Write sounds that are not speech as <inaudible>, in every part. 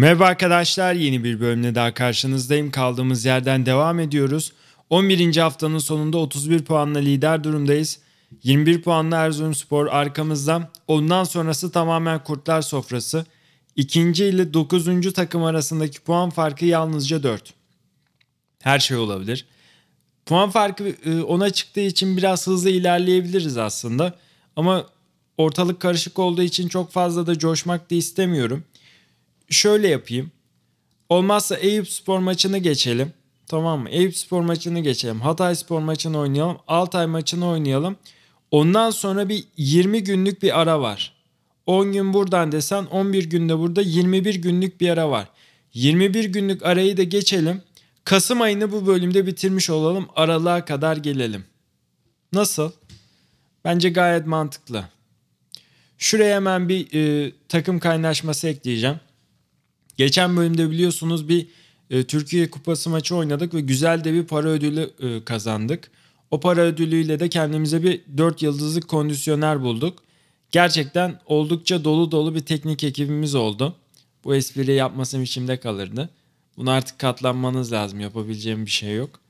Merhaba arkadaşlar yeni bir bölümle daha karşınızdayım. Kaldığımız yerden devam ediyoruz. 11. haftanın sonunda 31 puanla lider durumdayız. 21 puanla Erzurumspor arkamızda. Ondan sonrası tamamen kurtlar sofrası. İkinci ile 9. takım arasındaki puan farkı yalnızca 4. Her şey olabilir. Puan farkı e, ona çıktığı için biraz hızlı ilerleyebiliriz aslında. Ama ortalık karışık olduğu için çok fazla da coşmak da istemiyorum şöyle yapayım. Olmazsa Eyüp Spor maçını geçelim. Tamam mı? Eyüp Spor maçını geçelim. Hatay Spor maçını oynayalım. Altay maçını oynayalım. Ondan sonra bir 20 günlük bir ara var. 10 gün buradan desen 11 günde burada 21 günlük bir ara var. 21 günlük arayı da geçelim. Kasım ayını bu bölümde bitirmiş olalım. Aralığa kadar gelelim. Nasıl? Bence gayet mantıklı. Şuraya hemen bir e, takım kaynaşması ekleyeceğim. Geçen bölümde biliyorsunuz bir e, Türkiye Kupası maçı oynadık ve güzel de bir para ödülü e, kazandık. O para ödülüyle de kendimize bir 4 yıldızlık kondisyoner bulduk. Gerçekten oldukça dolu dolu bir teknik ekibimiz oldu. Bu espriyi yapmasam içimde kalırdı. Bunu artık katlanmanız lazım. Yapabileceğim bir şey yok.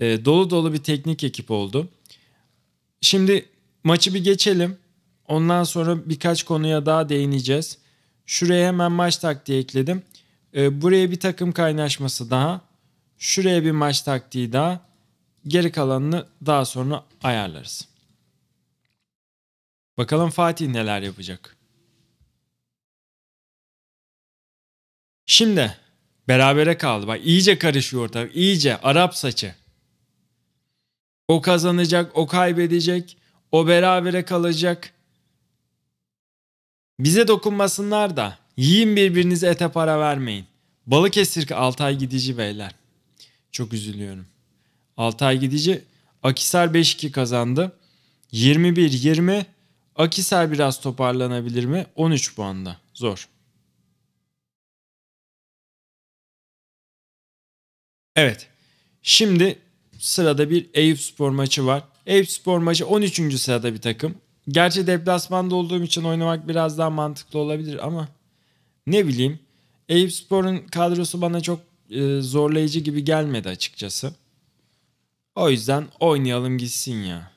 E, dolu dolu bir teknik ekip oldu. Şimdi maçı bir geçelim. Ondan sonra birkaç konuya daha değineceğiz. Şuraya hemen maç taktiği ekledim. E, buraya bir takım kaynaşması daha. Şuraya bir maç taktiği daha. Geri kalanını daha sonra ayarlarız. Bakalım Fatih neler yapacak. Şimdi berabere kaldı. Bak iyice karışıyor ortalık. İyice Arap saçı. O kazanacak, o kaybedecek, o berabere kalacak. Bize dokunmasınlar da yiyin birbirinize ete para vermeyin. Balıkesir Altay gidici beyler. Çok üzülüyorum. Altay gidici Akisar 5-2 kazandı. 21-20 Akisar biraz toparlanabilir mi? 13 puanda. Zor. Evet. Şimdi sırada bir Eyüp Spor maçı var. Eyüp Spor maçı 13. sırada bir takım. Gerçi deplasmanda olduğum için oynamak biraz daha mantıklı olabilir ama ne bileyim. Eyüp Spor'un kadrosu bana çok e, zorlayıcı gibi gelmedi açıkçası. O yüzden oynayalım gitsin ya.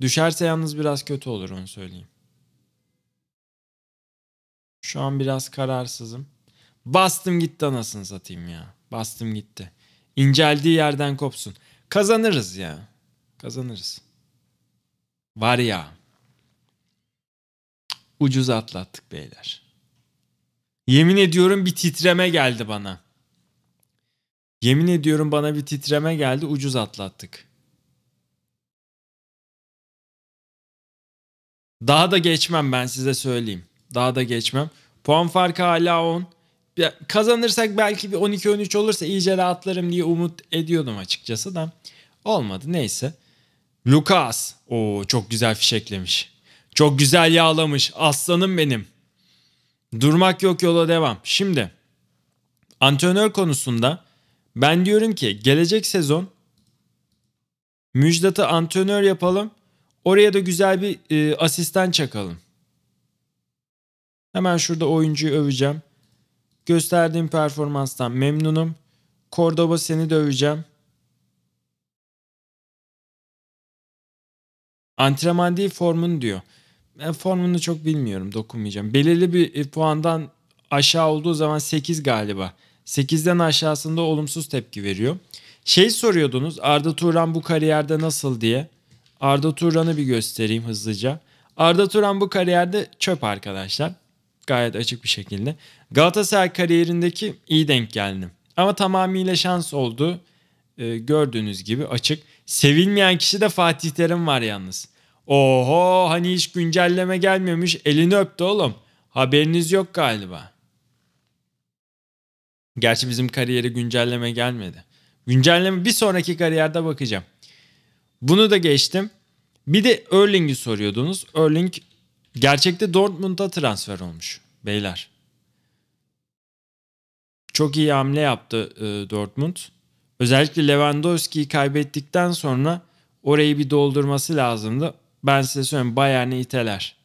Düşerse yalnız biraz kötü olur onu söyleyeyim. Şu an biraz kararsızım. Bastım gitti anasını satayım ya. Bastım gitti. İnceldiği yerden kopsun. Kazanırız ya. Kazanırız. Var ya. Ucuz atlattık beyler. Yemin ediyorum bir titreme geldi bana. Yemin ediyorum bana bir titreme geldi. Ucuz atlattık. Daha da geçmem ben size söyleyeyim. Daha da geçmem. Puan farkı hala 10. Kazanırsak belki bir 12-13 olursa iyice rahatlarım diye umut ediyordum açıkçası da. Olmadı neyse. Lucas. o çok güzel fişeklemiş. Çok güzel yağlamış. Aslanım benim. Durmak yok yola devam. Şimdi antrenör konusunda ben diyorum ki gelecek sezon Müjdat'ı antrenör yapalım. Oraya da güzel bir e, asistan çakalım. Hemen şurada oyuncuyu öveceğim. Gösterdiğim performanstan memnunum. Kordoba seni de öveceğim. Antrenman değil formun diyor ben formunu çok bilmiyorum dokunmayacağım. Belirli bir e, puandan aşağı olduğu zaman 8 galiba. 8'den aşağısında olumsuz tepki veriyor. Şey soruyordunuz Arda Turan bu kariyerde nasıl diye. Arda Turan'ı bir göstereyim hızlıca. Arda Turan bu kariyerde çöp arkadaşlar. Gayet açık bir şekilde. Galatasaray kariyerindeki iyi denk geldim. Ama tamamıyla şans oldu. Ee, gördüğünüz gibi açık. Sevilmeyen kişi de Fatih Terim var yalnız. Oho hani hiç güncelleme gelmemiş elini öptü oğlum. Haberiniz yok galiba. Gerçi bizim kariyeri güncelleme gelmedi. Güncelleme bir sonraki kariyerde bakacağım. Bunu da geçtim. Bir de Erling'i soruyordunuz. Erling gerçekte Dortmund'a transfer olmuş beyler. Çok iyi hamle yaptı e, Dortmund. Özellikle Lewandowski'yi kaybettikten sonra orayı bir doldurması lazımdı ben size söyleyeyim Bayern'i iteler.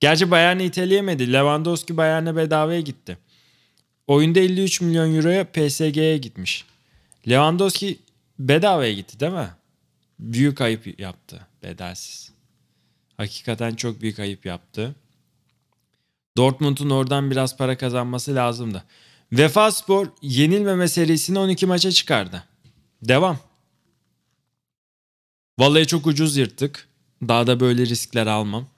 Gerçi Bayern'i iteleyemedi. Lewandowski Bayern'e bedavaya gitti. Oyunda 53 milyon euroya PSG'ye gitmiş. Lewandowski bedavaya gitti değil mi? Büyük ayıp yaptı bedelsiz. Hakikaten çok büyük ayıp yaptı. Dortmund'un oradan biraz para kazanması lazımdı. Vefa Spor yenilmeme serisini 12 maça çıkardı. Devam. Vallahi çok ucuz yırttık. Daha da böyle riskler almam.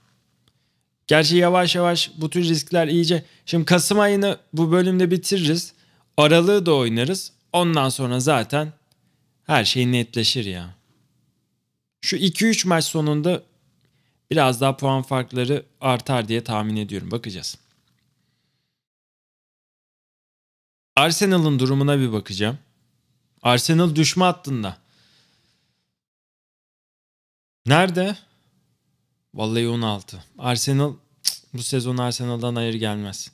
Gerçi yavaş yavaş bu tür riskler iyice... Şimdi Kasım ayını bu bölümde bitiririz. Aralığı da oynarız. Ondan sonra zaten her şey netleşir ya. Şu 2-3 maç sonunda biraz daha puan farkları artar diye tahmin ediyorum. Bakacağız. Arsenal'ın durumuna bir bakacağım. Arsenal düşme hattında. Nerede? Vallahi 16. Arsenal bu sezon Arsenal'dan hayır gelmez.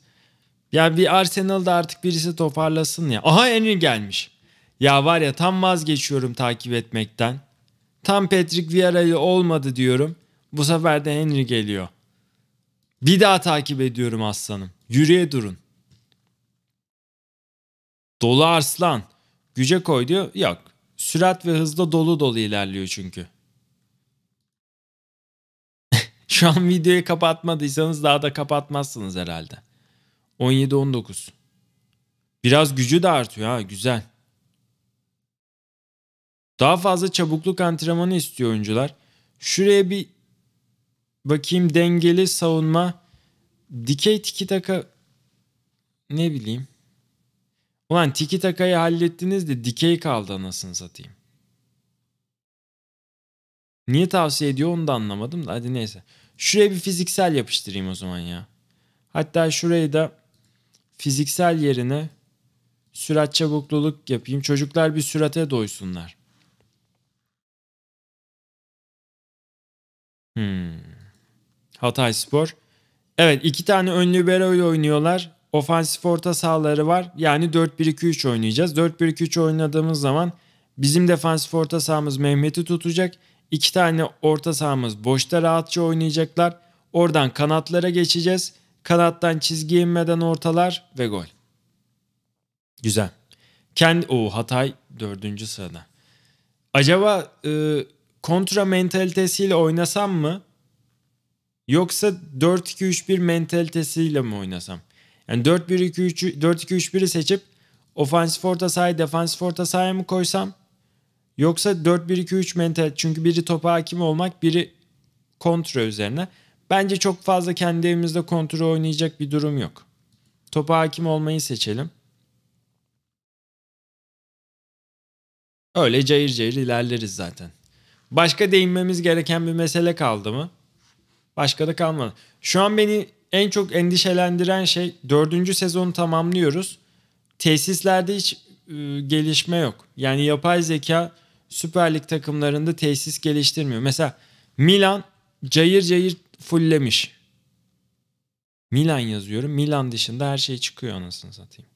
Ya bir Arsenal'da artık birisi toparlasın ya. Aha Henry gelmiş. Ya var ya tam vazgeçiyorum takip etmekten. Tam Patrick Vieira'yı olmadı diyorum. Bu sefer de Henry geliyor. Bir daha takip ediyorum aslanım. Yürüye durun. Dolu aslan. Güce koy diyor. Yok. Sürat ve hızla dolu dolu ilerliyor çünkü. Şu an videoyu kapatmadıysanız daha da kapatmazsınız herhalde. 17-19. Biraz gücü de artıyor ha güzel. Daha fazla çabukluk antrenmanı istiyor oyuncular. Şuraya bir bakayım dengeli savunma. Dikey tiki taka ne bileyim. Ulan tiki takayı hallettiniz de dikey kaldı anasını satayım. Niye tavsiye ediyor onu da anlamadım da hadi neyse. Şuraya bir fiziksel yapıştırayım o zaman ya. Hatta şurayı da fiziksel yerine sürat çabukluluk yapayım. Çocuklar bir sürate doysunlar. Hmm. Hatay Spor. Evet iki tane ön libero ile oynuyorlar. Ofansif orta sahaları var. Yani 4-1-2-3 oynayacağız. 4-1-2-3 oynadığımız zaman bizim defansif orta sahamız Mehmet'i tutacak. İki tane orta sahamız boşta rahatça oynayacaklar. Oradan kanatlara geçeceğiz. Kanattan çizgi inmeden ortalar ve gol. Güzel. Kendi o Hatay dördüncü sırada. Acaba e, kontra mentalitesiyle oynasam mı? Yoksa 4-2-3-1 mentalitesiyle mi oynasam? Yani 4-1-2-3 4-2-3-1'i seçip ofansif orta sahaya, defansif orta sahaya mı koysam? Yoksa 4-1-2-3 mental çünkü biri topa hakim olmak biri kontra üzerine. Bence çok fazla kendi evimizde kontra oynayacak bir durum yok. Topa hakim olmayı seçelim. Öyle cayır cayır ilerleriz zaten. Başka değinmemiz gereken bir mesele kaldı mı? Başka da kalmadı. Şu an beni en çok endişelendiren şey dördüncü sezonu tamamlıyoruz. Tesislerde hiç e, gelişme yok. Yani yapay zeka Süper Lig takımlarında tesis geliştirmiyor. Mesela Milan cayır cayır fulllemiş. Milan yazıyorum. Milan dışında her şey çıkıyor anasını satayım.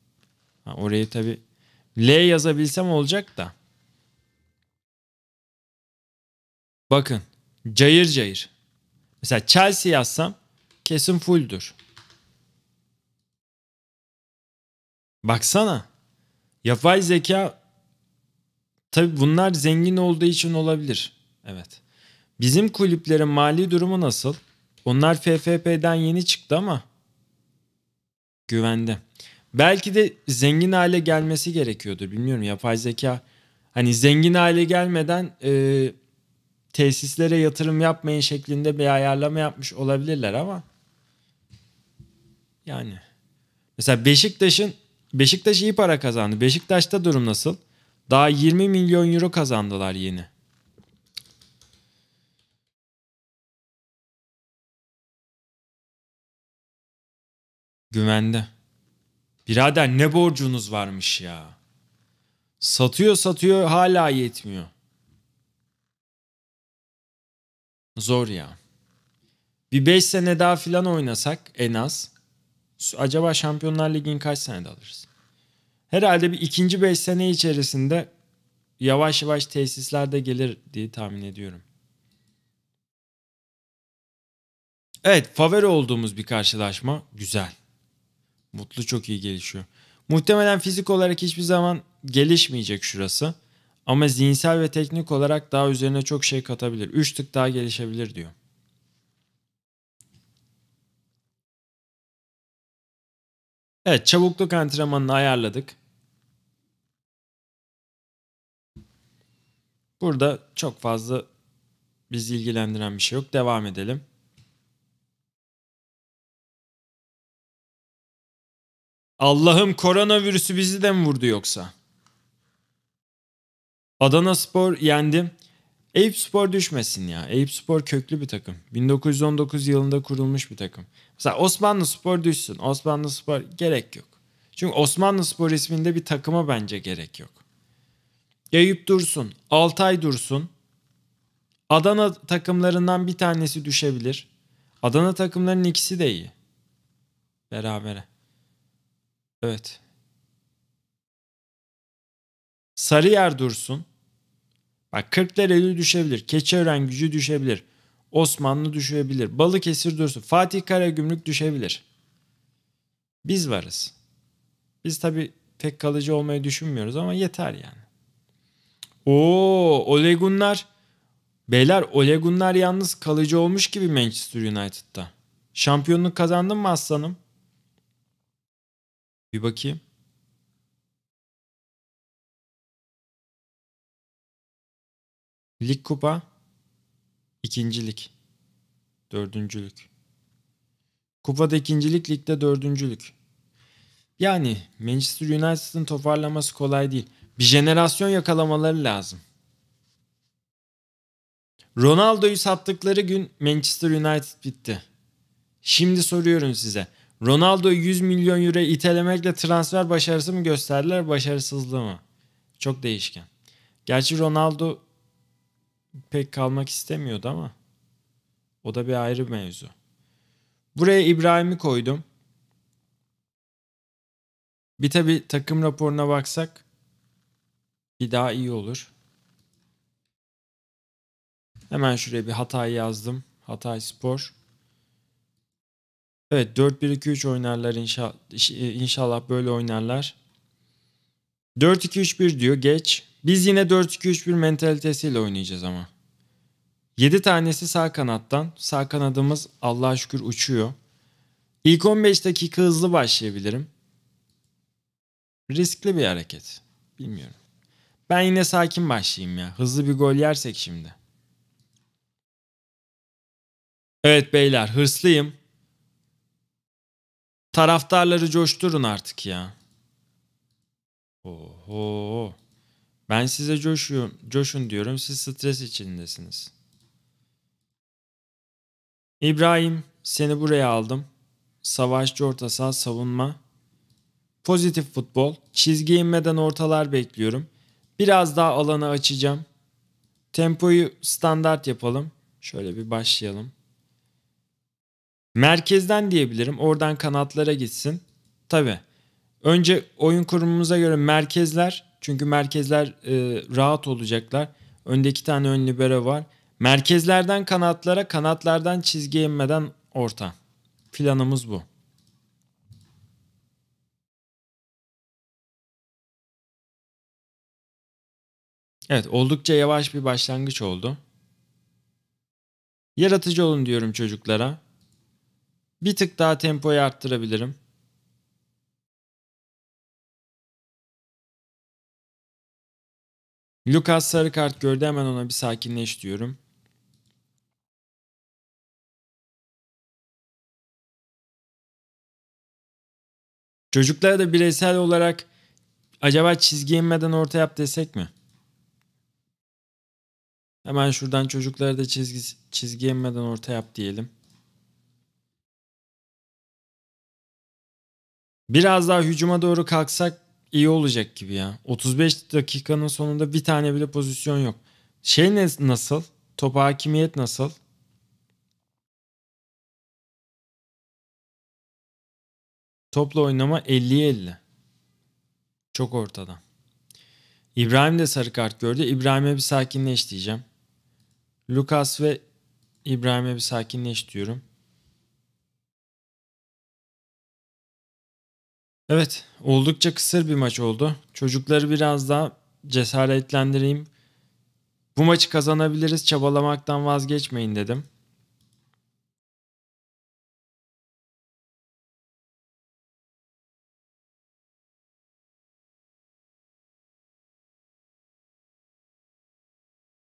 Ha, orayı tabi L yazabilsem olacak da. Bakın cayır cayır. Mesela Chelsea yazsam kesin fulldür. Baksana. Yapay zeka Tabi bunlar zengin olduğu için olabilir. Evet. Bizim kulüplerin mali durumu nasıl? Onlar FFP'den yeni çıktı ama güvende. Belki de zengin hale gelmesi gerekiyordur. Bilmiyorum yapay zeka hani zengin hale gelmeden e, tesislere yatırım yapmayın şeklinde bir ayarlama yapmış olabilirler ama yani mesela Beşiktaş'ın Beşiktaş iyi para kazandı. Beşiktaş'ta durum nasıl? Daha 20 milyon euro kazandılar yeni. Güvende. Birader ne borcunuz varmış ya. Satıyor satıyor hala yetmiyor. Zor ya. Bir 5 sene daha filan oynasak en az. Acaba Şampiyonlar Ligi'ni kaç senede alırız? herhalde bir ikinci beş sene içerisinde yavaş yavaş tesislerde gelir diye tahmin ediyorum. Evet favori olduğumuz bir karşılaşma güzel. Mutlu çok iyi gelişiyor. Muhtemelen fizik olarak hiçbir zaman gelişmeyecek şurası. Ama zihinsel ve teknik olarak daha üzerine çok şey katabilir. 3 tık daha gelişebilir diyor. Evet çabukluk antrenmanını ayarladık. Burada çok fazla bizi ilgilendiren bir şey yok. Devam edelim. Allah'ım koronavirüsü bizi de mi vurdu yoksa? Adana Spor yendi. Eyüp Spor düşmesin ya. Eyüp Spor köklü bir takım. 1919 yılında kurulmuş bir takım. Mesela Osmanlı Spor düşsün. Osmanlı Spor gerek yok. Çünkü Osmanlı Spor isminde bir takıma bence gerek yok. Eyüp dursun. Altay dursun. Adana takımlarından bir tanesi düşebilir. Adana takımlarının ikisi de iyi. Berabere. Evet. Sarıyer dursun. Bak Kırklareli düşebilir. Keçiören gücü düşebilir. Osmanlı düşebilir. Balıkesir dursun. Fatih Karagümrük düşebilir. Biz varız. Biz tabi pek kalıcı olmayı düşünmüyoruz ama yeter yani. Oo, Olegunlar. Beyler Olegunlar yalnız kalıcı olmuş gibi Manchester United'ta. Şampiyonluk kazandın mı aslanım? Bir bakayım. Lig Kupa ikincilik. Dördüncülük. Kupada ikincilik, ligde dördüncülük. Yani Manchester United'ın toparlaması kolay değil. Bir jenerasyon yakalamaları lazım. Ronaldo'yu sattıkları gün Manchester United bitti. Şimdi soruyorum size. Ronaldo 100 milyon euro itelemekle transfer başarısı mı gösterdiler, başarısızlığı mı? Çok değişken. Gerçi Ronaldo pek kalmak istemiyordu ama o da bir ayrı bir mevzu. Buraya İbrahim'i koydum. Bir tabi takım raporuna baksak bir daha iyi olur. Hemen şuraya bir Hatay yazdım. Hatay Spor. Evet 4-1-2-3 oynarlar inşallah. İnşallah böyle oynarlar. 4-2-3-1 diyor geç. Biz yine 4-2-3-1 mentalitesiyle oynayacağız ama. 7 tanesi sağ kanattan. Sağ kanadımız Allah'a şükür uçuyor. İlk 15 dakika hızlı başlayabilirim. Riskli bir hareket. Bilmiyorum. Ben yine sakin başlayayım ya. Hızlı bir gol yersek şimdi. Evet beyler hırslıyım. Taraftarları coşturun artık ya. Oho. Ben size coşuyorum, coşun diyorum. Siz stres içindesiniz. İbrahim seni buraya aldım. Savaşçı orta saha savunma. Pozitif futbol. Çizgi inmeden ortalar bekliyorum. Biraz daha alanı açacağım. Tempoyu standart yapalım. Şöyle bir başlayalım. Merkezden diyebilirim. Oradan kanatlara gitsin. Tabi. Önce oyun kurumumuza göre merkezler çünkü merkezler e, rahat olacaklar. Önde iki tane ön libero var. Merkezlerden kanatlara, kanatlardan çizgiye inmeden orta. Planımız bu. Evet oldukça yavaş bir başlangıç oldu. Yaratıcı olun diyorum çocuklara. Bir tık daha tempoyu arttırabilirim. Lucas sarı kart gördü hemen ona bir sakinleş diyorum. Çocuklara da bireysel olarak acaba çizgi inmeden orta yap desek mi? Hemen şuradan çocuklara da çizgi, çizgi inmeden orta yap diyelim. Biraz daha hücuma doğru kalksak iyi olacak gibi ya. 35 dakikanın sonunda bir tane bile pozisyon yok. Şey ne, nasıl? Top hakimiyet nasıl? Topla oynama 50-50. Çok ortada. İbrahim de sarı kart gördü. İbrahim'e bir sakinleş diyeceğim. Lucas ve İbrahim'e bir sakinleş diyorum. Evet oldukça kısır bir maç oldu. Çocukları biraz daha cesaretlendireyim. Bu maçı kazanabiliriz çabalamaktan vazgeçmeyin dedim.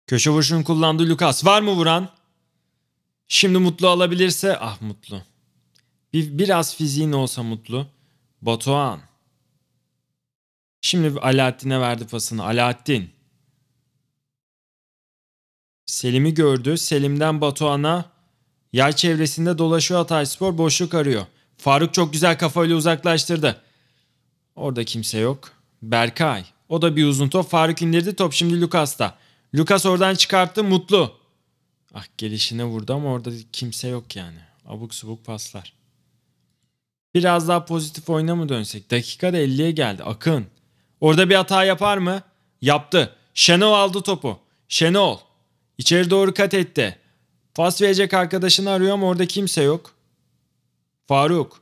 Köşe vuruşunu kullandığı Lucas. Var mı vuran? Şimdi mutlu alabilirse ah mutlu. Bir, biraz fiziğin olsa mutlu. Batuhan. Şimdi Alaaddin'e verdi pasını. Alaaddin. Selim'i gördü. Selim'den Batuhan'a yay çevresinde dolaşıyor spor boşluk arıyor. Faruk çok güzel kafayla uzaklaştırdı. Orada kimse yok. Berkay. O da bir uzun top. Faruk indirdi top şimdi Lukas'ta. Lukas oradan çıkarttı mutlu. Ah gelişine vurdu ama orada kimse yok yani. Abuk subuk paslar. Biraz daha pozitif oyuna mı dönsek? Dakikada 50'ye geldi. Akın. Orada bir hata yapar mı? Yaptı. Şenol aldı topu. Şenol. İçeri doğru kat etti. Pas verecek arkadaşını arıyorum, orada kimse yok. Faruk.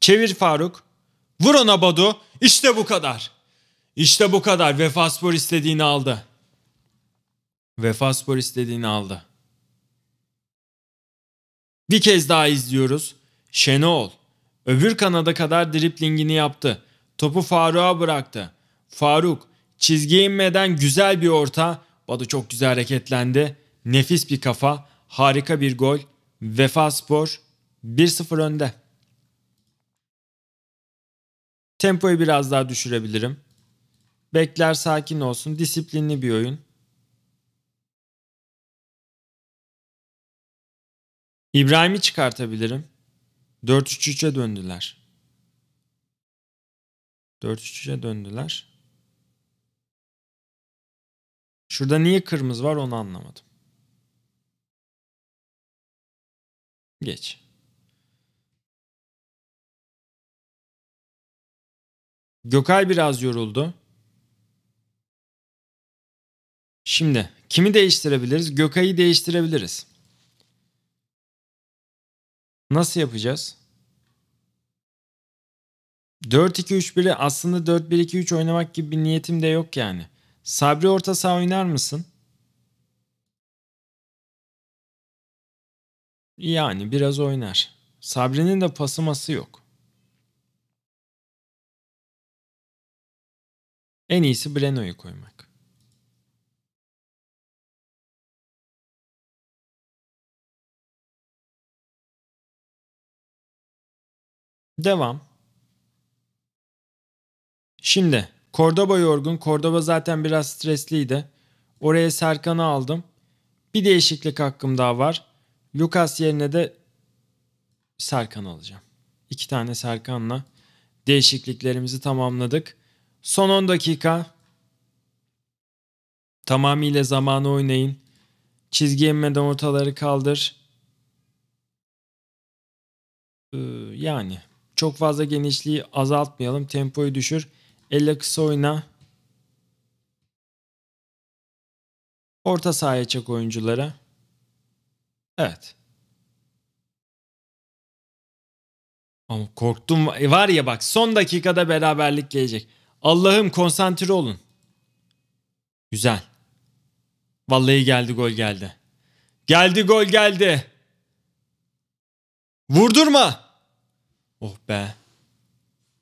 Çevir Faruk. Vur ona Badu. İşte bu kadar. İşte bu kadar. Vefaspor istediğini aldı. Vefaspor istediğini aldı. Bir kez daha izliyoruz. Şenol. Öbür kanada kadar driplingini yaptı. Topu Faruk'a bıraktı. Faruk çizgiye inmeden güzel bir orta. Badu çok güzel hareketlendi. Nefis bir kafa. Harika bir gol. Vefa Spor 1-0 önde. Tempoyu biraz daha düşürebilirim. Bekler sakin olsun. Disiplinli bir oyun. İbrahim'i çıkartabilirim. 4-3-3'e döndüler. 4-3-3'e döndüler. Şurada niye kırmızı var onu anlamadım. Geç. Gökay biraz yoruldu. Şimdi kimi değiştirebiliriz? Gökay'ı değiştirebiliriz. Nasıl yapacağız? 4-2-3-1'i aslında 4-1-2-3 oynamak gibi bir niyetim de yok yani. Sabri orta saha oynar mısın? Yani biraz oynar. Sabri'nin de pasıması yok. En iyisi Bleno'yu koymak. Devam. Şimdi Kordoba yorgun. Kordoba zaten biraz stresliydi. Oraya Serkan'ı aldım. Bir değişiklik hakkım daha var. Lucas yerine de Serkan alacağım. İki tane Serkan'la değişikliklerimizi tamamladık. Son 10 dakika tamamıyla zamanı oynayın. Çizgi inmeden ortaları kaldır. Ee, yani çok fazla genişliği azaltmayalım. Tempoyu düşür. Elle kısa oyna. Orta sahaya çek oyunculara. Evet. Ama korktum. E, var ya bak son dakikada beraberlik gelecek. Allah'ım konsantre olun. Güzel. Vallahi geldi gol geldi. Geldi gol geldi. Vurdurma. Oh be.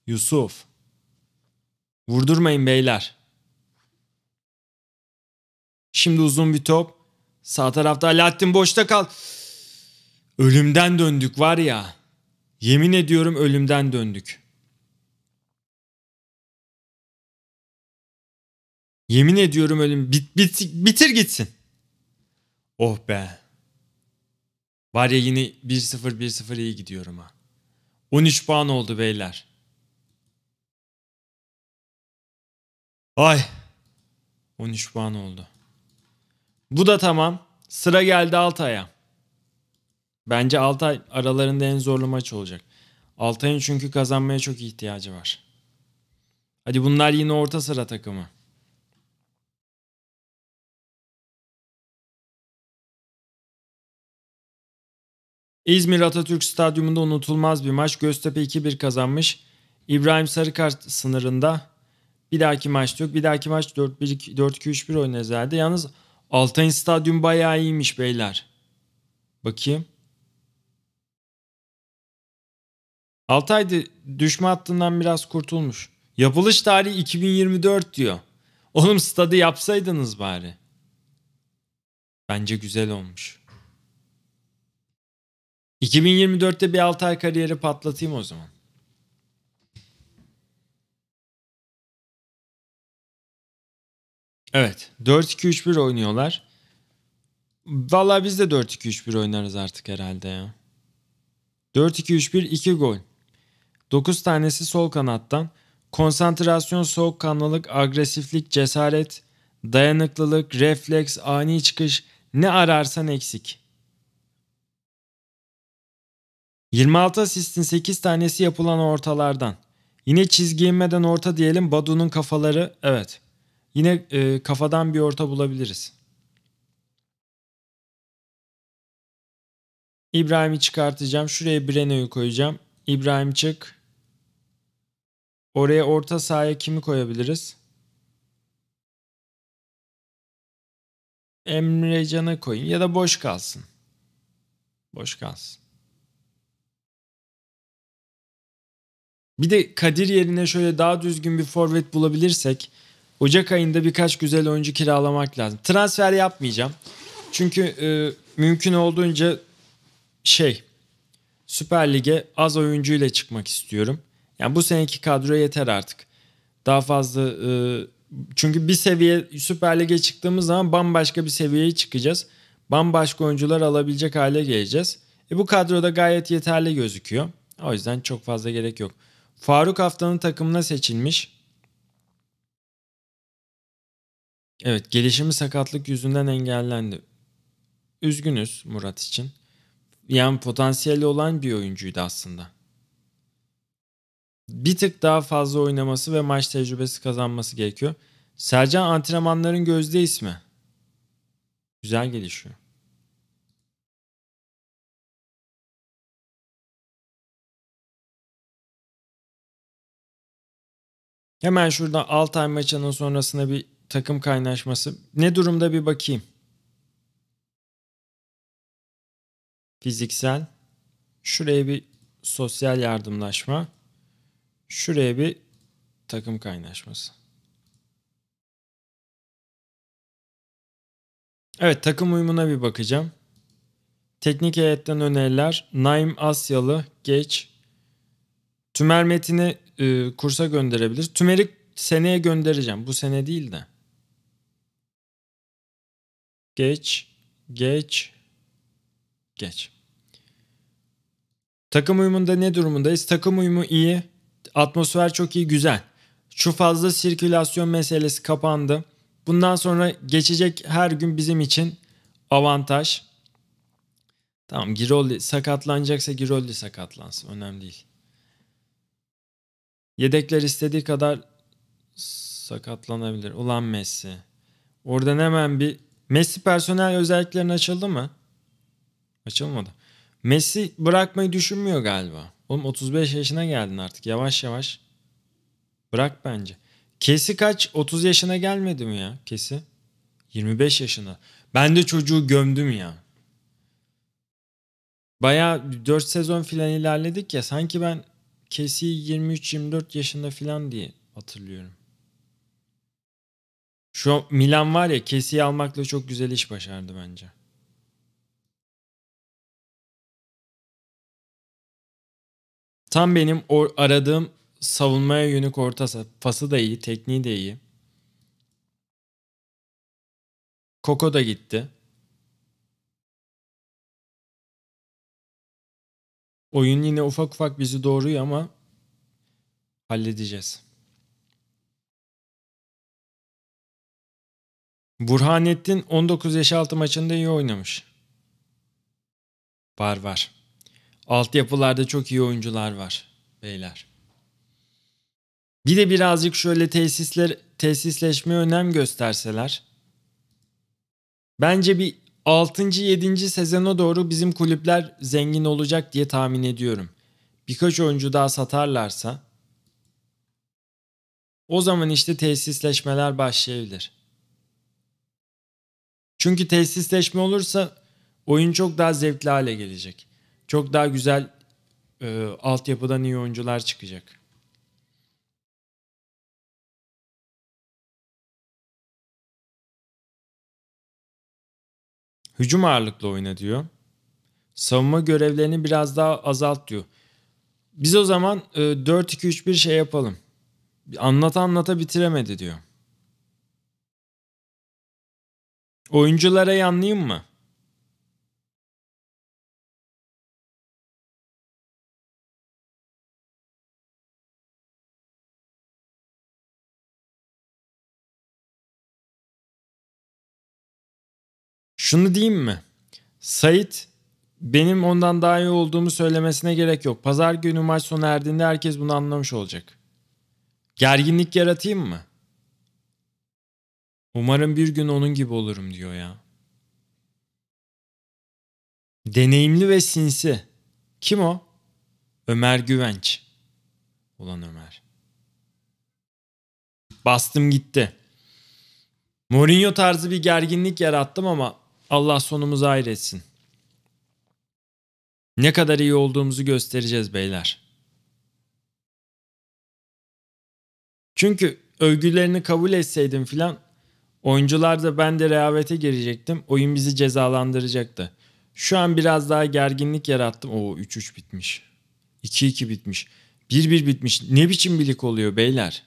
Yusuf. Vurdurmayın beyler. Şimdi uzun bir top. Sağ tarafta Alaaddin boşta kal. Ölümden döndük var ya. Yemin ediyorum ölümden döndük. Yemin ediyorum ölüm bit, bit, bitir gitsin. Oh be. Var ya yine 1-0 1-0 iyi gidiyorum ha. 13 puan oldu beyler. Ay. 13 puan oldu. Bu da tamam. Sıra geldi Altay'a. Bence Altay aralarında en zorlu maç olacak. Altay'ın çünkü kazanmaya çok ihtiyacı var. Hadi bunlar yine orta sıra takımı. İzmir Atatürk Stadyumunda unutulmaz bir maç. Göztepe 2-1 kazanmış. İbrahim Sarıkart sınırında bir dahaki maç yok. Bir dahaki maç 4-2-3-1 oynarız herhalde. Yalnız Altay'ın stadyum bayağı iyiymiş beyler. Bakayım. Altay'da düşme hattından biraz kurtulmuş. Yapılış tarihi 2024 diyor. Oğlum stadı yapsaydınız bari. Bence güzel olmuş. 2024'te bir 6 ay kariyeri patlatayım o zaman. Evet. 4-2-3-1 oynuyorlar. Vallahi biz de 4-2-3-1 oynarız artık herhalde ya. 4-2-3-1 2 gol. 9 tanesi sol kanattan. Konsantrasyon, soğukkanlılık, agresiflik, cesaret, dayanıklılık, refleks, ani çıkış ne ararsan eksik. 26 asistin 8 tanesi yapılan ortalardan. Yine çizgi inmeden orta diyelim. Badu'nun kafaları evet. Yine e, kafadan bir orta bulabiliriz. İbrahim'i çıkartacağım. Şuraya Breno'yu koyacağım. İbrahim çık. Oraya orta sahaya kimi koyabiliriz? Emre Can'ı koyun ya da boş kalsın. Boş kalsın. Bir de Kadir yerine şöyle daha düzgün bir forvet bulabilirsek Ocak ayında birkaç güzel oyuncu kiralamak lazım. Transfer yapmayacağım. Çünkü e, mümkün olduğunca şey Süper Lig'e az oyuncuyla çıkmak istiyorum. Yani bu seneki kadro yeter artık. Daha fazla e, çünkü bir seviye Süper Lig'e çıktığımız zaman bambaşka bir seviyeye çıkacağız. Bambaşka oyuncular alabilecek hale geleceğiz. E bu kadroda gayet yeterli gözüküyor. O yüzden çok fazla gerek yok. Faruk haftanın takımına seçilmiş. Evet gelişimi sakatlık yüzünden engellendi. Üzgünüz Murat için. Yani potansiyeli olan bir oyuncuydu aslında. Bir tık daha fazla oynaması ve maç tecrübesi kazanması gerekiyor. Sercan antrenmanların gözde ismi. Güzel gelişiyor. Hemen şurada alt ay maçının sonrasına bir takım kaynaşması. Ne durumda bir bakayım. Fiziksel. Şuraya bir sosyal yardımlaşma. Şuraya bir takım kaynaşması. Evet takım uyumuna bir bakacağım. Teknik heyetten öneriler. Naim Asyalı, geç. Tümer Metin'i e, kursa gönderebilir. Tümer'i seneye göndereceğim. Bu sene değil de. Geç, geç, geç. Takım uyumunda ne durumundayız? Takım uyumu iyi. Atmosfer çok iyi, güzel. Şu fazla sirkülasyon meselesi kapandı. Bundan sonra geçecek her gün bizim için avantaj. Tamam Girolli sakatlanacaksa Girolli sakatlansın. Önemli değil. Yedekler istediği kadar sakatlanabilir. Ulan Messi. Oradan hemen bir Messi personel özelliklerini açıldı mı? Açılmadı. Messi bırakmayı düşünmüyor galiba. Oğlum 35 yaşına geldin artık. Yavaş yavaş. Bırak bence. Kesi kaç? 30 yaşına gelmedi mi ya? Kesi. 25 yaşına. Ben de çocuğu gömdüm ya. Baya 4 sezon filan ilerledik ya. Sanki ben Kesi 23-24 yaşında falan diye hatırlıyorum. Şu Milan var ya Kesi almakla çok güzel iş başardı bence. Tam benim or aradığım savunmaya yönelik orta saha. Pası da iyi, tekniği de iyi. Koko da gitti. Oyun yine ufak ufak bizi doğruyor ama halledeceğiz. Burhanettin 19 yaş altı maçında iyi oynamış. Var var. Altyapılarda çok iyi oyuncular var beyler. Bir de birazcık şöyle tesisler tesisleşmeye önem gösterseler. Bence bir 6. 7. sezona doğru bizim kulüpler zengin olacak diye tahmin ediyorum. Birkaç oyuncu daha satarlarsa o zaman işte tesisleşmeler başlayabilir. Çünkü tesisleşme olursa oyun çok daha zevkli hale gelecek. Çok daha güzel e, altyapıdan iyi oyuncular çıkacak. Hücum ağırlıklı oyna diyor. Savunma görevlerini biraz daha azalt diyor. Biz o zaman e, 4-2-3-1 şey yapalım. Anlata anlata bitiremedi diyor. Oyunculara yanlayayım mı? Şunu diyeyim mi? Sait benim ondan daha iyi olduğumu söylemesine gerek yok. Pazar günü maç sona erdiğinde herkes bunu anlamış olacak. Gerginlik yaratayım mı? Umarım bir gün onun gibi olurum diyor ya. Deneyimli ve sinsi. Kim o? Ömer Güvenç. Ulan Ömer. Bastım gitti. Mourinho tarzı bir gerginlik yarattım ama Allah sonumuzu hayretsin. Ne kadar iyi olduğumuzu göstereceğiz beyler. Çünkü övgülerini kabul etseydim filan oyuncular da ben de rehavete girecektim. Oyun bizi cezalandıracaktı. Şu an biraz daha gerginlik yarattım. Oo 3-3 bitmiş. 2-2 bitmiş. 1-1 bitmiş. Ne biçim birlik oluyor beyler?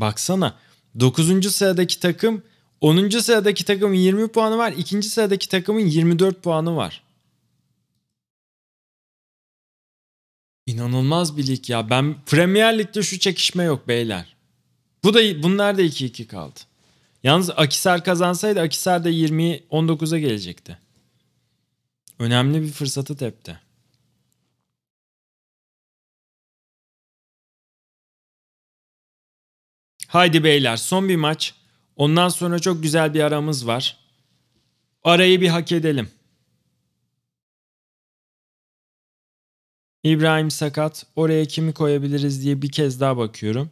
Baksana 9. sıradaki takım 10. sıradaki takımın 20 puanı var. 2. sıradaki takımın 24 puanı var. İnanılmaz bir lig ya. Ben Premier Lig'de şu çekişme yok beyler. Bu da bunlar da 2-2 kaldı. Yalnız Akisar kazansaydı Akisar da 20 19'a gelecekti. Önemli bir fırsatı tepti. Haydi beyler son bir maç. Ondan sonra çok güzel bir aramız var. Arayı bir hak edelim. İbrahim Sakat. Oraya kimi koyabiliriz diye bir kez daha bakıyorum.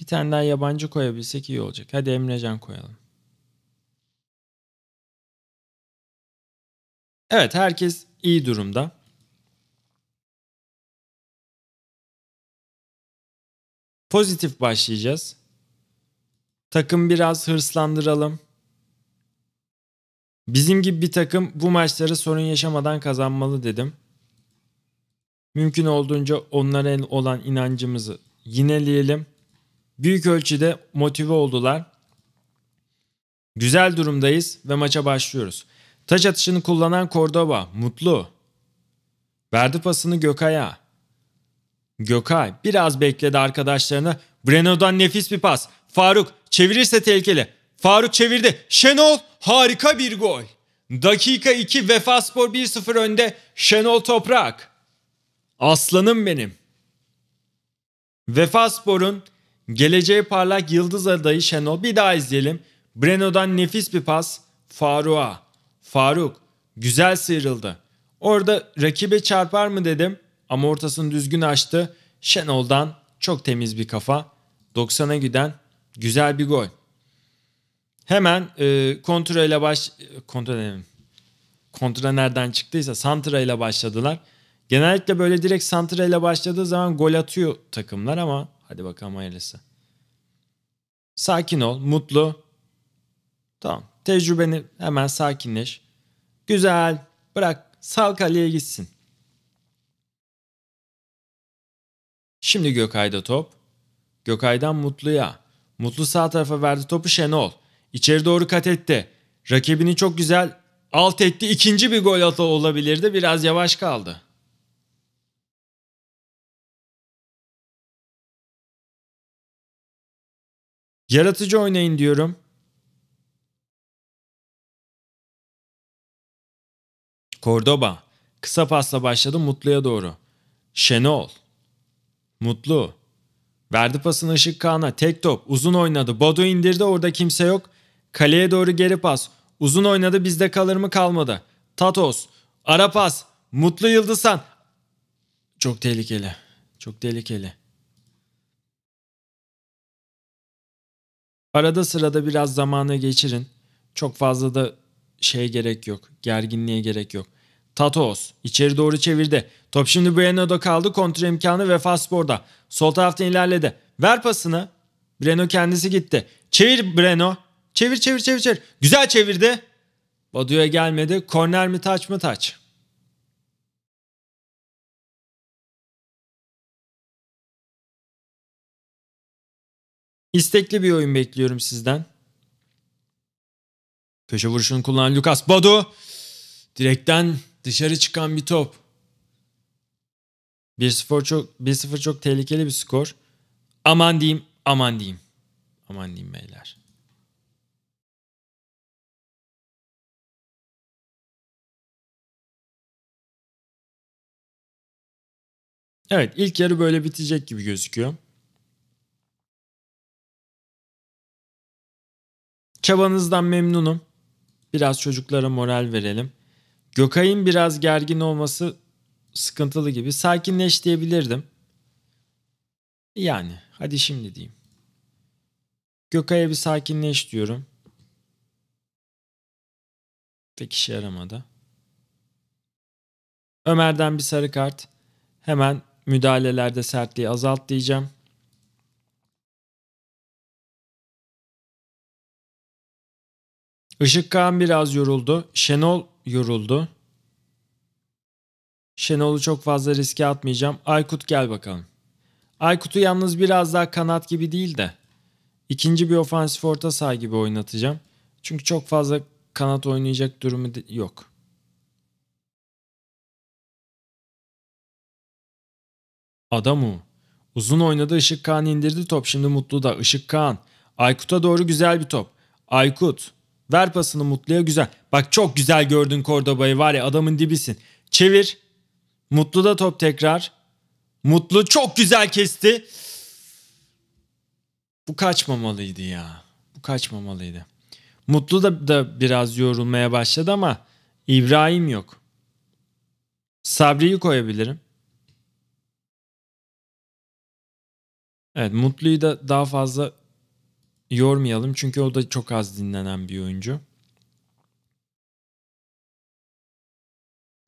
Bir tane daha yabancı koyabilsek iyi olacak. Hadi Emrecan koyalım. Evet herkes iyi durumda. Pozitif başlayacağız. Takım biraz hırslandıralım. Bizim gibi bir takım bu maçları sorun yaşamadan kazanmalı dedim. Mümkün olduğunca onlara olan inancımızı yineleyelim. Büyük ölçüde motive oldular. Güzel durumdayız ve maça başlıyoruz. Taç atışını kullanan Cordoba mutlu. Verdi pasını Gökay'a. Gökay biraz bekledi arkadaşlarını. Breno'dan nefis bir pas. Faruk çevirirse tehlikeli. Faruk çevirdi. Şenol harika bir gol. Dakika 2 Vefa Spor 1-0 önde. Şenol Toprak. Aslanım benim. Vefa Spor'un geleceğe parlak yıldız adayı Şenol. Bir daha izleyelim. Breno'dan nefis bir pas. Faruk'a. Faruk güzel sıyrıldı. Orada rakibe çarpar mı dedim. Ama ortasını düzgün açtı. Şenol'dan çok temiz bir kafa. 90'a giden güzel bir gol. Hemen e, kontra ile baş kontrol dedim. Kontrol nereden çıktıysa santra ile başladılar. Genellikle böyle direkt santra ile başladığı zaman gol atıyor takımlar ama hadi bakalım hayırlısı. Sakin ol, mutlu. Tamam. Tecrübeni hemen sakinleş. Güzel. Bırak. Sal kaleye gitsin. Şimdi Gökay'da top. Gökay'dan Mutlu'ya. Mutlu sağ tarafa verdi topu Şenol. İçeri doğru kat etti. Rakibini çok güzel alt etti. İkinci bir gol atı olabilirdi. Biraz yavaş kaldı. Yaratıcı oynayın diyorum. Cordoba. Kısa pasla başladı Mutlu'ya doğru. Şenol. Mutlu. Verdi pasını Işık Kaan'a. Tek top. Uzun oynadı. Bodo indirdi. Orada kimse yok. Kaleye doğru geri pas. Uzun oynadı. Bizde kalır mı kalmadı. Tatos. Ara pas. Mutlu Yıldızhan. Çok tehlikeli. Çok tehlikeli. Arada sırada biraz zamanı geçirin. Çok fazla da şey gerek yok. Gerginliğe gerek yok. Tatoos içeri doğru çevirdi. Top şimdi Breno'da kaldı. Kontra imkanı ve Fasborda Sol tarafta ilerledi. Ver pasını. Breno kendisi gitti. Çevir Breno. Çevir çevir çevir çevir. Güzel çevirdi. Badu'ya gelmedi. Korner mi taç mı taç. İstekli bir oyun bekliyorum sizden. Köşe vuruşunu kullanan Lucas Badu direkten Dışarı çıkan bir top. 1-0 çok 1-0 çok tehlikeli bir skor. Aman diyeyim, aman diyeyim. Aman diyeyim beyler. Evet, ilk yarı böyle bitecek gibi gözüküyor. Çabanızdan memnunum. Biraz çocuklara moral verelim. Gökay'ın biraz gergin olması sıkıntılı gibi. Sakinleş diyebilirdim. Yani hadi şimdi diyeyim. Gökay'a bir sakinleş diyorum. Pek işe yaramadı. Ömer'den bir sarı kart. Hemen müdahalelerde sertliği azalt diyeceğim. Işık Kağan biraz yoruldu. Şenol yoruldu. Şenol'u çok fazla riske atmayacağım. Aykut gel bakalım. Aykut'u yalnız biraz daha kanat gibi değil de ikinci bir ofansif orta saha gibi oynatacağım. Çünkü çok fazla kanat oynayacak durumu yok. Adamu. Uzun oynadı Işık Kağan indirdi top. Şimdi Mutlu da. Işık Kağan. Aykut'a doğru güzel bir top. Aykut. Ver pasını Mutlu'ya güzel. Bak çok güzel gördün kordobayı var ya adamın dibisin. Çevir. Mutlu da top tekrar. Mutlu çok güzel kesti. Bu kaçmamalıydı ya. Bu kaçmamalıydı. Mutlu da, da biraz yorulmaya başladı ama İbrahim yok. Sabri'yi koyabilirim. Evet Mutlu'yu da daha fazla yormayalım çünkü o da çok az dinlenen bir oyuncu.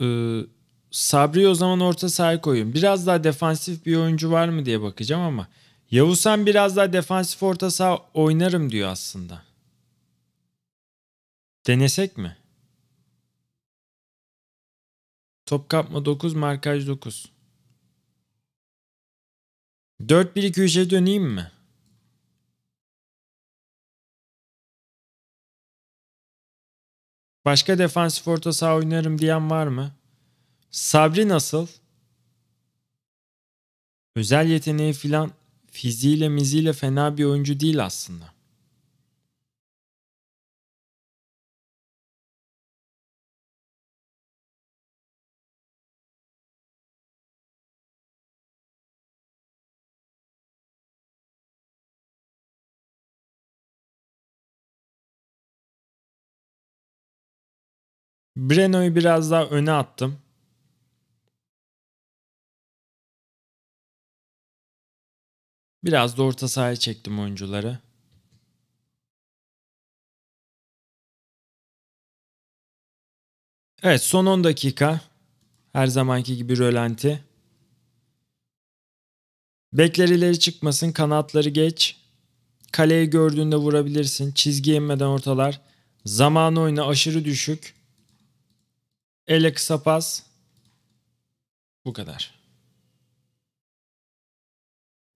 Ee, Sabri o zaman orta sahaya koyun. Biraz daha defansif bir oyuncu var mı diye bakacağım ama Yavuz sen biraz daha defansif orta saha oynarım diyor aslında. Denesek mi? Top kapma 9, markaj 9. 4-1-2-3'e döneyim mi? Başka defansif orta saha oynarım diyen var mı? Sabri nasıl? Özel yeteneği filan fiziğiyle miziyle fena bir oyuncu değil aslında. Breno'yu biraz daha öne attım. Biraz da orta sahaya çektim oyuncuları. Evet son 10 dakika. Her zamanki gibi rölanti. Bekler ileri çıkmasın. Kanatları geç. Kaleyi gördüğünde vurabilirsin. Çizgi inmeden ortalar. Zaman oyunu aşırı düşük. Elle kısa pas. Bu kadar.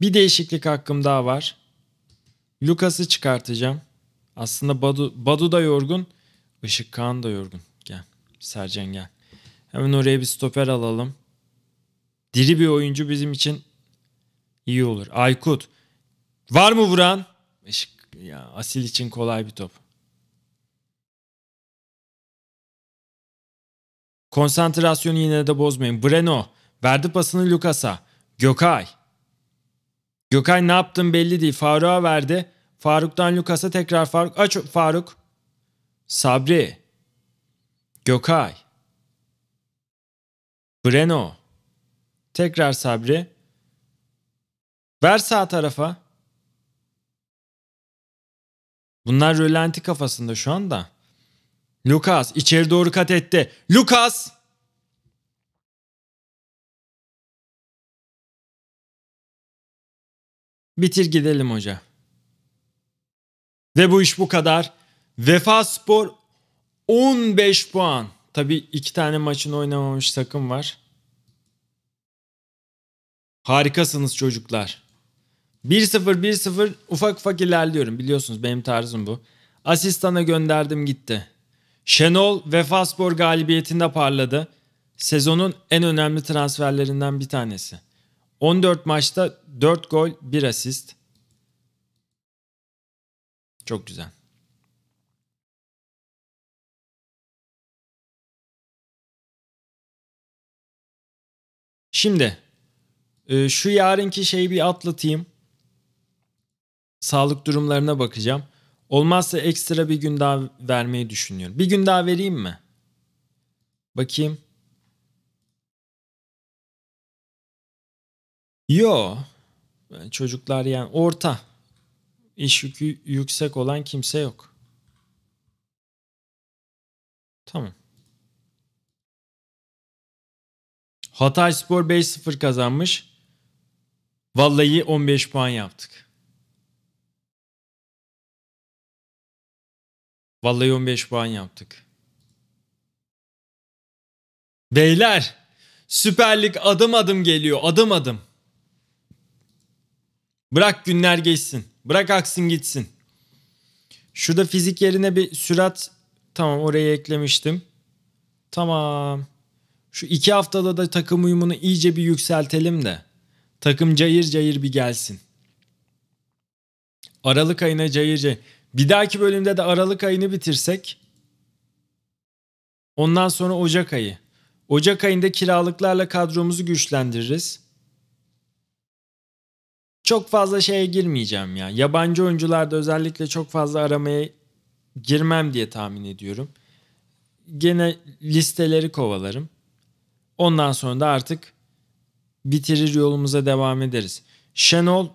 Bir değişiklik hakkım daha var. Lucas'ı çıkartacağım. Aslında Badu, Badu da yorgun. Işık Kaan da yorgun. Gel. Sercan gel. Hemen oraya bir stoper alalım. Diri bir oyuncu bizim için iyi olur. Aykut. Var mı vuran? Işık ya asil için kolay bir top. Konsantrasyonu yine de bozmayın. Breno verdi pasını Lucas'a. Gökay. Gökay ne yaptın belli değil. Faruk'a verdi. Faruk'tan Lucas'a tekrar Faruk. Aç Faruk. Sabri. Gökay. Breno. Tekrar Sabri. Ver sağ tarafa. Bunlar rölanti kafasında şu anda. Lucas içeri doğru kat etti. Lucas! Bitir gidelim hoca. Ve bu iş bu kadar. Vefa Spor 15 puan. Tabi iki tane maçını oynamamış takım var. Harikasınız çocuklar. 1-0 1-0 ufak ufak ilerliyorum biliyorsunuz benim tarzım bu. Asistana gönderdim gitti. Şenol Vefaspor galibiyetinde parladı. Sezonun en önemli transferlerinden bir tanesi. 14 maçta 4 gol 1 asist. Çok güzel. Şimdi e, şu yarınki şeyi bir atlatayım. Sağlık durumlarına bakacağım. Olmazsa ekstra bir gün daha vermeyi düşünüyorum. Bir gün daha vereyim mi? Bakayım. Yo. Çocuklar yani orta. İş yükü yüksek olan kimse yok. Tamam. Hatay Spor 5-0 kazanmış. Vallahi 15 puan yaptık. Vallahi 15 puan yaptık. Beyler Süper Lig adım adım geliyor adım adım. Bırak günler geçsin. Bırak aksın gitsin. Şurada fizik yerine bir sürat tamam oraya eklemiştim. Tamam. Şu iki haftada da takım uyumunu iyice bir yükseltelim de. Takım cayır cayır bir gelsin. Aralık ayına cayır cayır. Bir dahaki bölümde de Aralık ayını bitirsek ondan sonra Ocak ayı. Ocak ayında kiralıklarla kadromuzu güçlendiririz. Çok fazla şeye girmeyeceğim ya. Yabancı oyuncularda özellikle çok fazla aramaya girmem diye tahmin ediyorum. Gene listeleri kovalarım. Ondan sonra da artık bitirir yolumuza devam ederiz. Şenol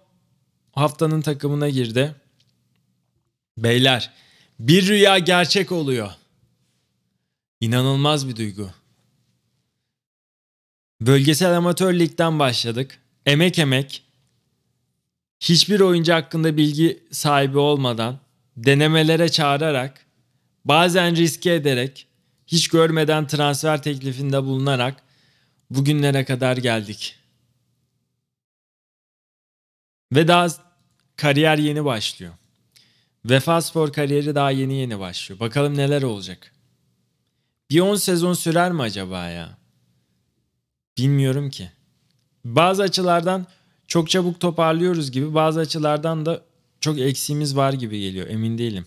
haftanın takımına girdi. Beyler bir rüya gerçek oluyor. İnanılmaz bir duygu. Bölgesel amatör ligden başladık. Emek emek. Hiçbir oyuncu hakkında bilgi sahibi olmadan, denemelere çağırarak, bazen riske ederek, hiç görmeden transfer teklifinde bulunarak bugünlere kadar geldik. Ve daha kariyer yeni başlıyor. Vefa Spor kariyeri daha yeni yeni başlıyor. Bakalım neler olacak. Bir 10 sezon sürer mi acaba ya? Bilmiyorum ki. Bazı açılardan çok çabuk toparlıyoruz gibi bazı açılardan da çok eksiğimiz var gibi geliyor. Emin değilim.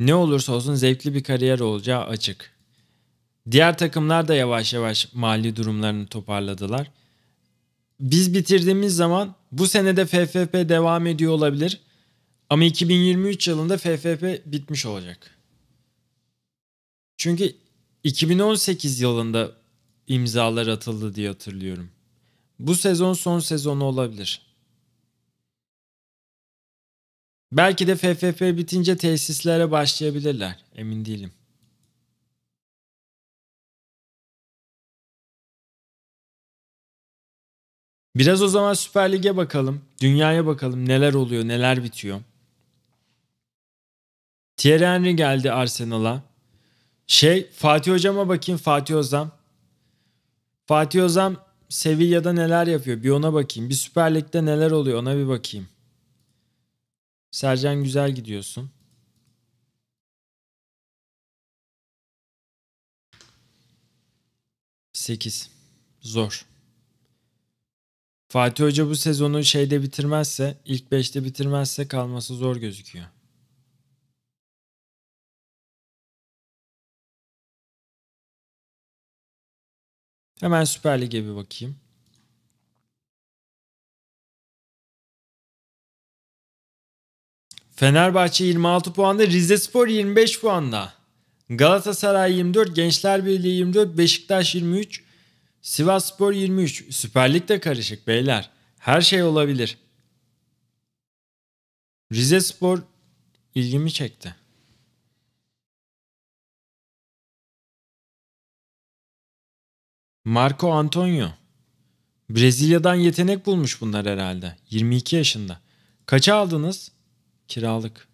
Ne olursa olsun zevkli bir kariyer olacağı açık. Diğer takımlar da yavaş yavaş mali durumlarını toparladılar biz bitirdiğimiz zaman bu senede FFP devam ediyor olabilir. Ama 2023 yılında FFP bitmiş olacak. Çünkü 2018 yılında imzalar atıldı diye hatırlıyorum. Bu sezon son sezonu olabilir. Belki de FFP bitince tesislere başlayabilirler. Emin değilim. Biraz o zaman Süper Lig'e bakalım. Dünyaya bakalım neler oluyor, neler bitiyor. Thierry Henry geldi Arsenal'a. Şey Fatih Hocam'a bakayım Fatih Ozam. Fatih Ozam Sevilla'da neler yapıyor bir ona bakayım. Bir Süper Lig'de neler oluyor ona bir bakayım. Sercan güzel gidiyorsun. Sekiz. Zor. Fatih Hoca bu sezonu şeyde bitirmezse, ilk 5'te bitirmezse kalması zor gözüküyor. Hemen Süper Lig'e bir bakayım. Fenerbahçe 26 puanda, Rize Spor 25 puanda. Galatasaray 24, Gençler Birliği 24, Beşiktaş 23, Sivas Spor 23. Süper Lig karışık beyler. Her şey olabilir. Rize Spor ilgimi çekti. Marco Antonio. Brezilya'dan yetenek bulmuş bunlar herhalde. 22 yaşında. Kaça aldınız? Kiralık.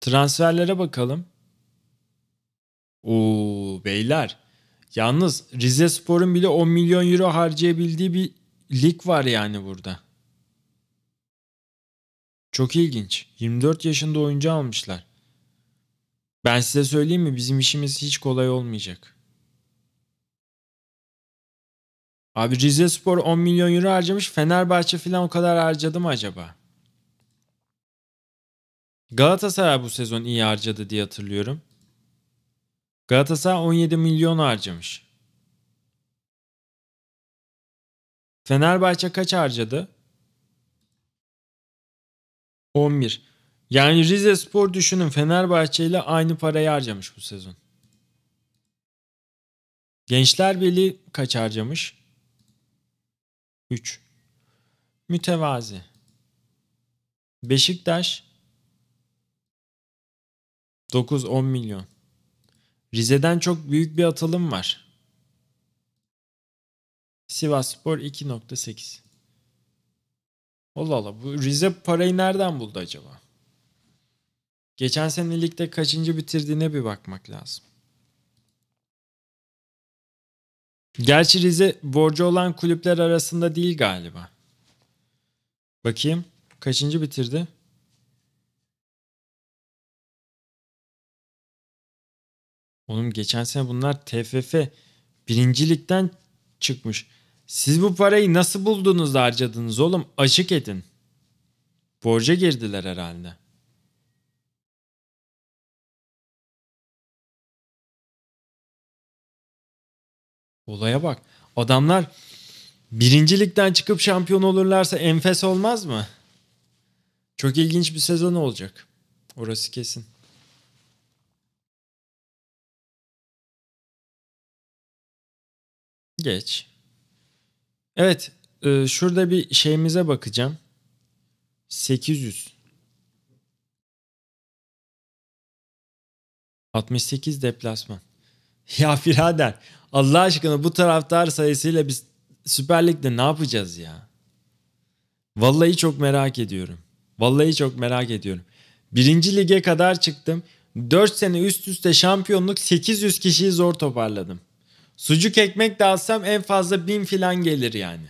Transferlere bakalım. Oo beyler. Yalnız Rize Spor'un bile 10 milyon euro harcayabildiği bir lig var yani burada. Çok ilginç. 24 yaşında oyuncu almışlar. Ben size söyleyeyim mi bizim işimiz hiç kolay olmayacak. Abi Rize Spor 10 milyon euro harcamış. Fenerbahçe falan o kadar harcadı mı acaba? Galatasaray bu sezon iyi harcadı diye hatırlıyorum. Galatasaray 17 milyon harcamış. Fenerbahçe kaç harcadı? 11. Yani Rize Spor düşünün Fenerbahçe ile aynı parayı harcamış bu sezon. Gençler Birliği kaç harcamış? 3. Mütevazi. Beşiktaş 9-10 milyon. Rize'den çok büyük bir atılım var. Sivas Spor 2.8. Allah Allah bu Rize parayı nereden buldu acaba? Geçen sene ligde kaçıncı bitirdiğine bir bakmak lazım. Gerçi Rize borcu olan kulüpler arasında değil galiba. Bakayım kaçıncı bitirdi? Oğlum geçen sene bunlar TFF birincilikten çıkmış. Siz bu parayı nasıl buldunuz da harcadınız oğlum? Açık edin. Borca girdiler herhalde. Olaya bak. Adamlar birincilikten çıkıp şampiyon olurlarsa enfes olmaz mı? Çok ilginç bir sezon olacak. Orası kesin. Geç. Evet. E, şurada bir şeyimize bakacağım. 800. 68 deplasman. <laughs> Ya birader Allah aşkına bu taraftar sayısıyla biz Süper Lig'de ne yapacağız ya? Vallahi çok merak ediyorum. Vallahi çok merak ediyorum. Birinci lige kadar çıktım. 4 sene üst üste şampiyonluk 800 kişiyi zor toparladım. Sucuk ekmek de alsam en fazla bin filan gelir yani.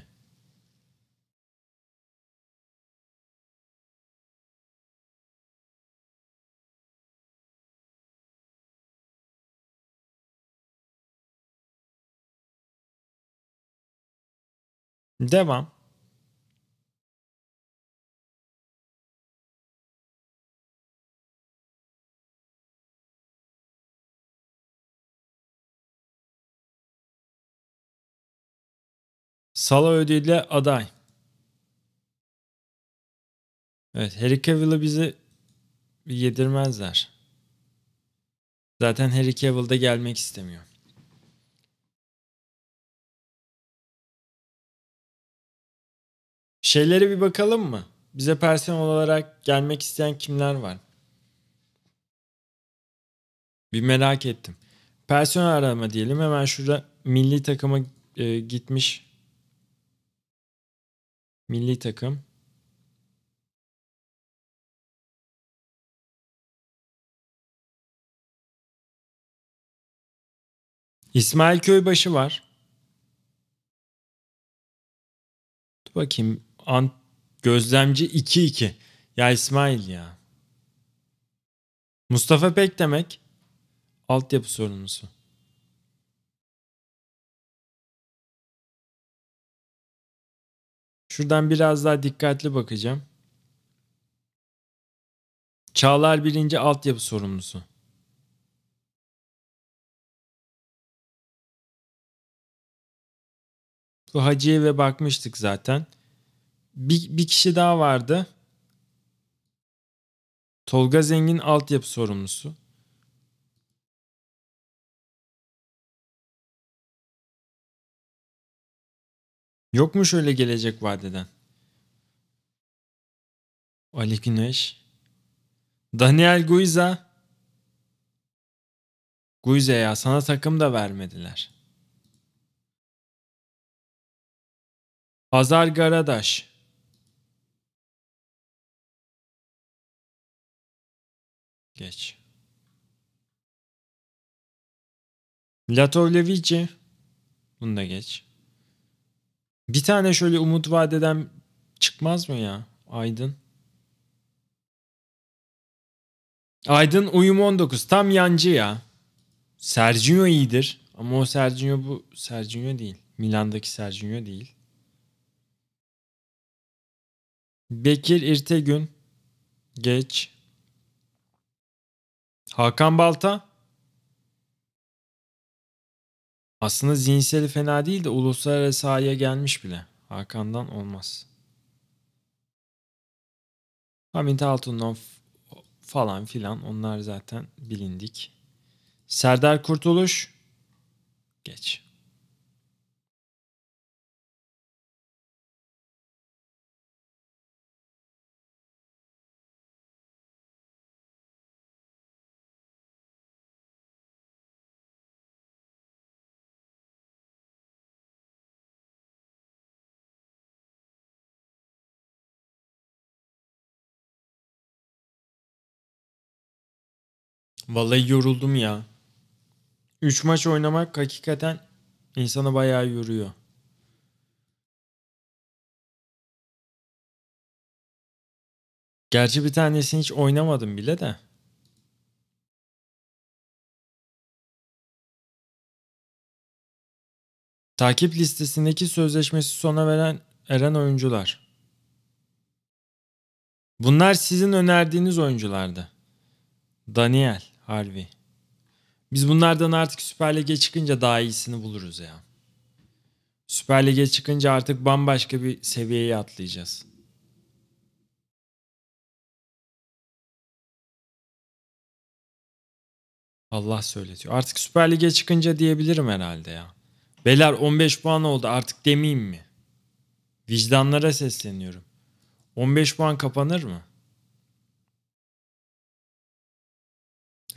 Devam. Salah ödüyle aday. Evet Harry Cavill'ı bizi yedirmezler. Zaten Harry Cavill de gelmek istemiyor. Şeylere bir bakalım mı? Bize personel olarak gelmek isteyen kimler var? Bir merak ettim. Personel arama diyelim. Hemen şurada milli takıma e, gitmiş Milli takım. İsmail Köybaşı var. Dur bakayım. Ant gözlemci 2-2. Ya İsmail ya. Mustafa Pek demek. Altyapı sorumlusu. Şuradan biraz daha dikkatli bakacağım. Çağlar Birinci Altyapı Sorumlusu. Bu Hacı'ya ve bakmıştık zaten. Bir, bir kişi daha vardı. Tolga Zengin Altyapı Sorumlusu. Yok mu şöyle gelecek vadeden? Ali Güneş. Daniel Guiza. Guiza ya sana takım da vermediler. Pazar Garadaş. Geç. Latovlevici. Bunu da geç. Bir tane şöyle umut vadeden çıkmaz mı ya? Aydın. Aydın uyum 19. Tam yancı ya. Sergio iyidir. Ama o Sergio bu Sergio değil. Milan'daki Sergio değil. Bekir İrtegün. Geç. Hakan Balta. Aslında zihinseli fena değil de uluslararası hale gelmiş bile. Hakan'dan olmaz. Hamit Altun'dan falan filan onlar zaten bilindik. Serdar Kurtuluş geç. Vallahi yoruldum ya. 3 maç oynamak hakikaten insanı bayağı yoruyor. Gerçi bir tanesini hiç oynamadım bile de. Takip listesindeki sözleşmesi sona veren eren oyuncular. Bunlar sizin önerdiğiniz oyunculardı. Daniel Harbi. Biz bunlardan artık Süper Lig'e çıkınca daha iyisini buluruz ya. Süper Lig'e çıkınca artık bambaşka bir seviyeye atlayacağız. Allah söyletiyor. Artık Süper Lig'e çıkınca diyebilirim herhalde ya. Beyler 15 puan oldu artık demeyeyim mi? Vicdanlara sesleniyorum. 15 puan kapanır mı?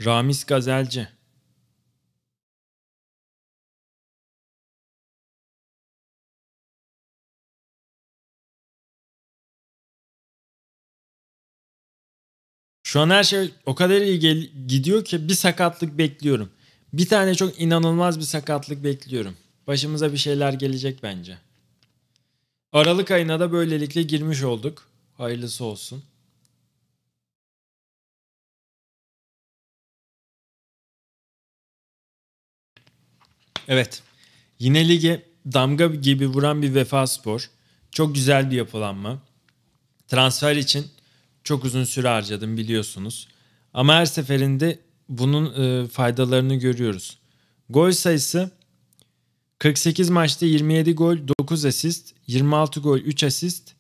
Ramiz Gazelci Şu an her şey o kadar iyi gel- gidiyor ki bir sakatlık bekliyorum. Bir tane çok inanılmaz bir sakatlık bekliyorum. Başımıza bir şeyler gelecek bence. Aralık ayına da böylelikle girmiş olduk. Hayırlısı olsun. Evet. Yine lige damga gibi vuran bir Vefa Spor. Çok güzel bir yapılanma. Transfer için çok uzun süre harcadım biliyorsunuz. Ama her seferinde bunun e, faydalarını görüyoruz. Gol sayısı 48 maçta 27 gol, 9 asist, 26 gol, 3 asist.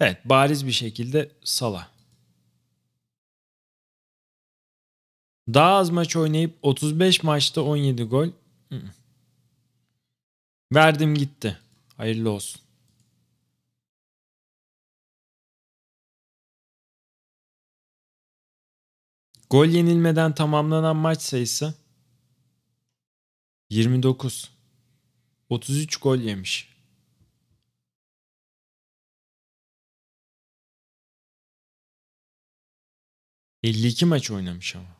Evet, bariz bir şekilde Salah. Daha az maç oynayıp 35 maçta 17 gol. Hı -hı. Verdim gitti. Hayırlı olsun. Gol yenilmeden tamamlanan maç sayısı 29. 33 gol yemiş. ...52 maç oynamış ama.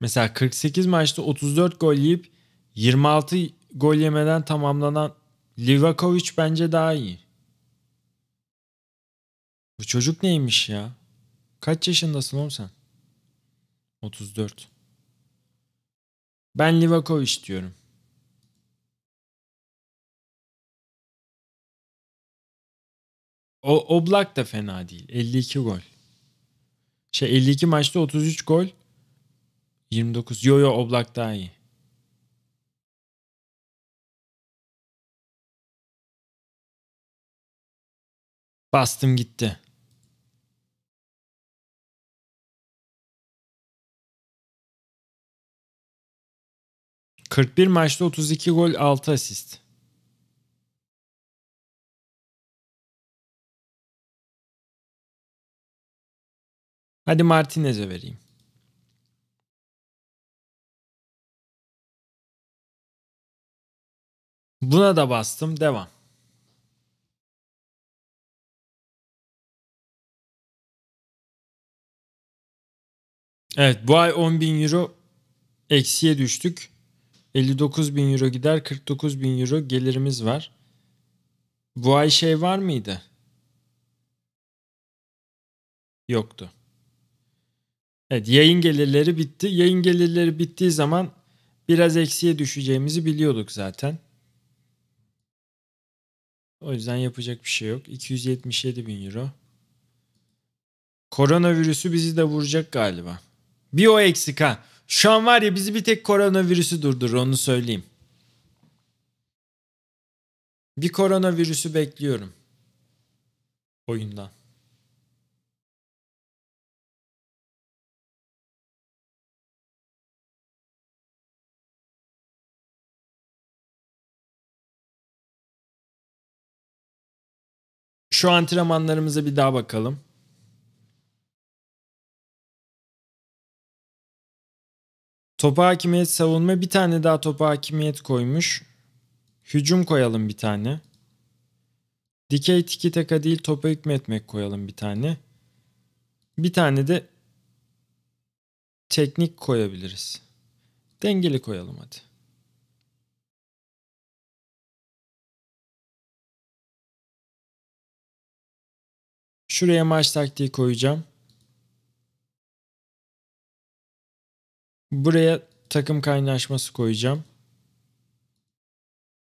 Mesela 48 maçta 34 gol yiyip 26 gol yemeden tamamlanan Livakovic bence daha iyi. Bu çocuk neymiş ya? Kaç yaşındasın oğlum sen? 34. Ben Livakovic diyorum. O Oblak da fena değil. 52 gol. Şey 52 maçta 33 gol. 29. Yo yo Oblak daha iyi. Bastım gitti. kırk bir maçta otuz iki gol altı asist. Hadi Martinez'e vereyim. Buna da bastım. Devam. Evet bu ay 10 bin euro eksiye düştük. 59 bin euro gider 49 bin euro gelirimiz var. Bu ay şey var mıydı? Yoktu. Evet yayın gelirleri bitti. Yayın gelirleri bittiği zaman biraz eksiye düşeceğimizi biliyorduk zaten. O yüzden yapacak bir şey yok. 277 bin euro. Koronavirüsü bizi de vuracak galiba. Bir o eksik ha. Şu an var ya bizi bir tek koronavirüsü durdur onu söyleyeyim. Bir koronavirüsü bekliyorum. Oyundan. Şu antrenmanlarımıza bir daha bakalım. Topa hakimiyet savunma bir tane daha topa hakimiyet koymuş. Hücum koyalım bir tane. Dikey tiki taka değil topa hükmetmek koyalım bir tane. Bir tane de teknik koyabiliriz. Dengeli koyalım hadi. Şuraya maç taktiği koyacağım. Buraya takım kaynaşması koyacağım.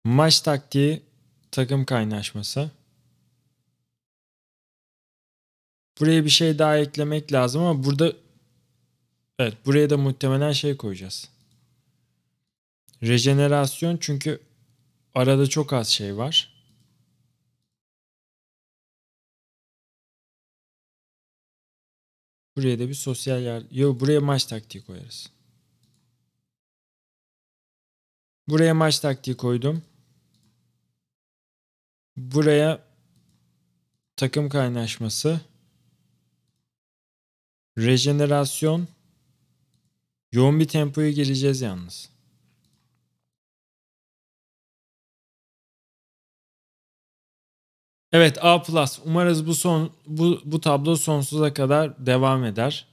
Maç taktiği takım kaynaşması. Buraya bir şey daha eklemek lazım ama burada evet buraya da muhtemelen şey koyacağız. Rejenerasyon çünkü arada çok az şey var. Buraya da bir sosyal yer. Yo buraya maç taktiği koyarız. Buraya maç taktiği koydum. Buraya takım kaynaşması. Rejenerasyon. Yoğun bir tempoya gireceğiz yalnız. Evet A+. Umarız bu son bu, bu tablo sonsuza kadar devam eder.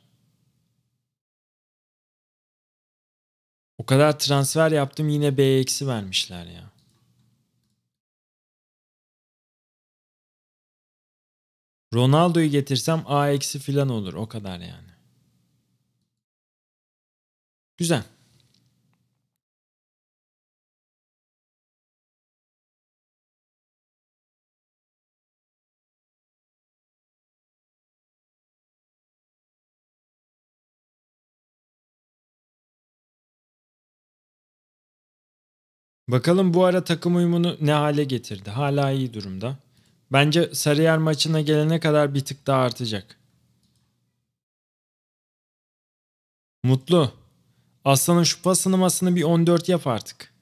O kadar transfer yaptım yine B eksi vermişler ya. Ronaldo'yu getirsem A eksi filan olur o kadar yani. Güzel. Bakalım bu ara takım uyumunu ne hale getirdi. Hala iyi durumda. Bence Sarıyer maçına gelene kadar bir tık daha artacak. Mutlu. Aslan'ın şu pas ısınmasını bir 14 yap artık.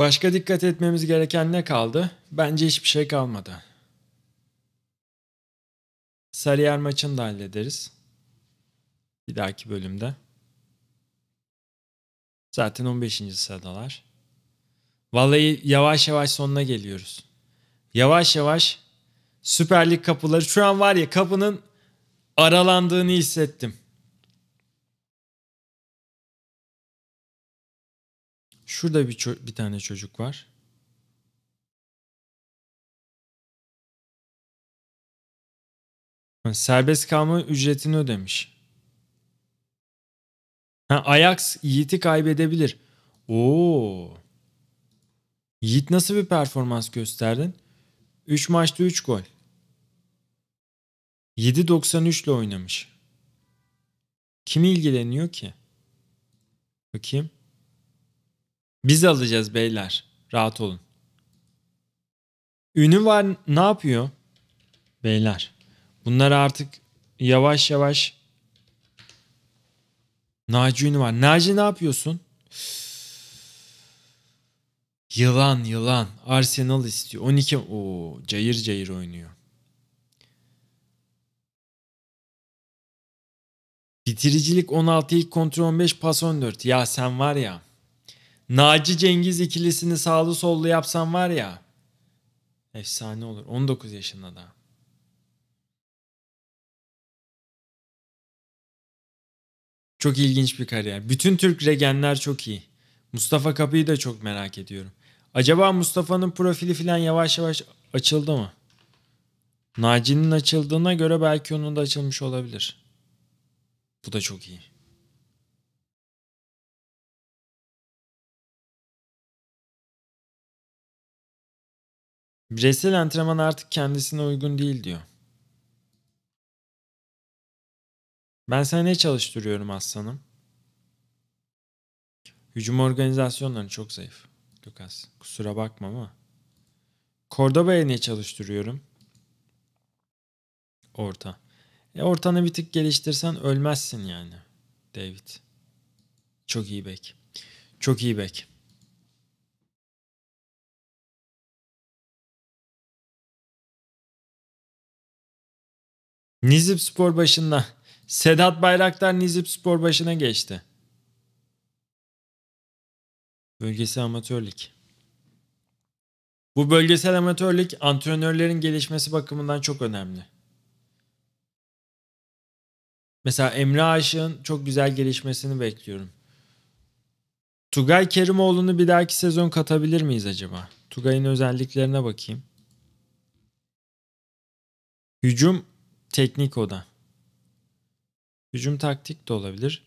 Başka dikkat etmemiz gereken ne kaldı? Bence hiçbir şey kalmadı. Sarıyer maçını da hallederiz. Bir dahaki bölümde. Zaten 15. sıradalar. Vallahi yavaş yavaş sonuna geliyoruz. Yavaş yavaş Süper Lig kapıları şu an var ya kapının aralandığını hissettim. Şurada bir, bir tane çocuk var. Serbest kalma ücretini ödemiş. Ha, Ajax Yiğit'i kaybedebilir. Oo. Yiğit nasıl bir performans gösterdin? 3 maçta 3 gol. 7.93 ile oynamış. Kim ilgileniyor ki? Bakayım. Biz alacağız beyler. Rahat olun. Ünü var ne yapıyor? Beyler. Bunlar artık yavaş yavaş Naci Ünü var. Naci ne yapıyorsun? Yılan yılan. Arsenal istiyor. 12 o cayır cayır oynuyor. Bitiricilik 16 ilk kontrol 15 pas 14. Ya sen var ya. Naci Cengiz ikilisini sağlı sollu yapsan var ya. Efsane olur. 19 yaşında da. Çok ilginç bir kariyer. Bütün Türk regenler çok iyi. Mustafa Kapı'yı da çok merak ediyorum. Acaba Mustafa'nın profili falan yavaş yavaş açıldı mı? Naci'nin açıldığına göre belki onun da açılmış olabilir. Bu da çok iyi. Bireysel antrenman artık kendisine uygun değil diyor. Ben sana ne çalıştırıyorum aslanım? Hücum organizasyonları çok zayıf. Lucas kusura bakma ama. Cordoba'ya ne çalıştırıyorum? Orta. E ortanı bir tık geliştirsen ölmezsin yani. David. Çok iyi bek. Çok iyi bek. Nizip Spor başında. Sedat Bayraktar Nizip Spor başına geçti. Bölgesel amatörlük. Bu bölgesel amatörlük antrenörlerin gelişmesi bakımından çok önemli. Mesela Emre Aşık'ın çok güzel gelişmesini bekliyorum. Tugay Kerimoğlu'nu bir dahaki sezon katabilir miyiz acaba? Tugay'ın özelliklerine bakayım. Hücum Teknik oda. Hücum taktik de olabilir.